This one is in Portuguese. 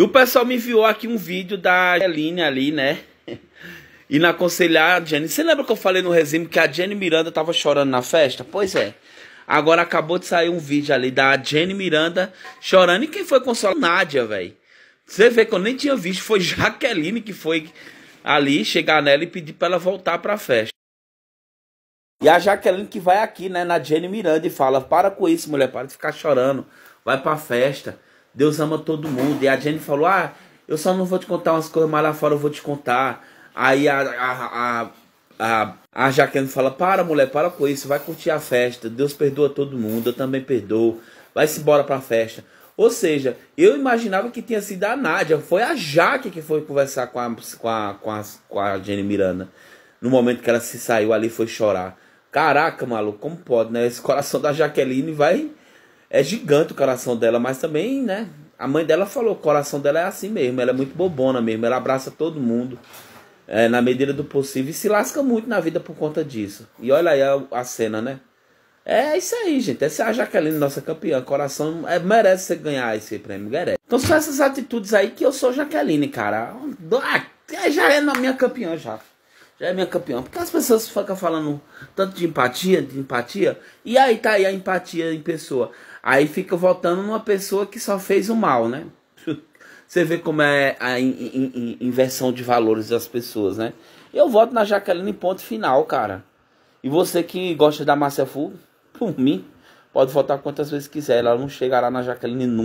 E o pessoal me enviou aqui um vídeo da Angeline ali, né? E na aconselhar a Jenny. Você lembra que eu falei no resumo que a Jenny Miranda tava chorando na festa? Pois é. Agora acabou de sair um vídeo ali da Jenny Miranda chorando. E quem foi consolar? Nádia, velho. Você vê que eu nem tinha visto. Foi Jaqueline que foi ali chegar nela e pedir pra ela voltar pra festa. E a Jaqueline que vai aqui, né, na Jenny Miranda e fala: Para com isso, mulher, para de ficar chorando. Vai pra festa. Deus ama todo mundo. E a Jenny falou: Ah, eu só não vou te contar umas coisas, mas lá fora eu vou te contar. Aí a, a, a, a, a Jaqueline fala: Para, mulher, para com isso, vai curtir a festa. Deus perdoa todo mundo, eu também perdoo. Vai-se embora pra festa. Ou seja, eu imaginava que tinha sido a Nádia, foi a Jaque que foi conversar com a, com a, com a, com a Jenny Miranda. No momento que ela se saiu ali, foi chorar. Caraca, maluco, como pode, né? Esse coração da Jaqueline vai é gigante o coração dela, mas também, né? A mãe dela falou, o coração dela é assim mesmo, ela é muito bobona mesmo, ela abraça todo mundo é, na medida do possível e se lasca muito na vida por conta disso. E olha aí a, a cena, né? É isso aí, gente. Essa é a Jaqueline, nossa campeã. Coração é, merece você ganhar esse prêmio, merece. Então são essas atitudes aí que eu sou Jaqueline, cara. Já é na minha campeã já já é minha campeã Porque as pessoas ficam falando tanto de empatia, de empatia, e aí tá aí a empatia em pessoa. Aí fica votando numa pessoa que só fez o mal, né? Você vê como é a in, in, inversão de valores das pessoas, né? Eu voto na Jaqueline ponto final, cara. E você que gosta da Márcia Fu, por mim, pode votar quantas vezes quiser. Ela não chegará na Jaqueline nunca.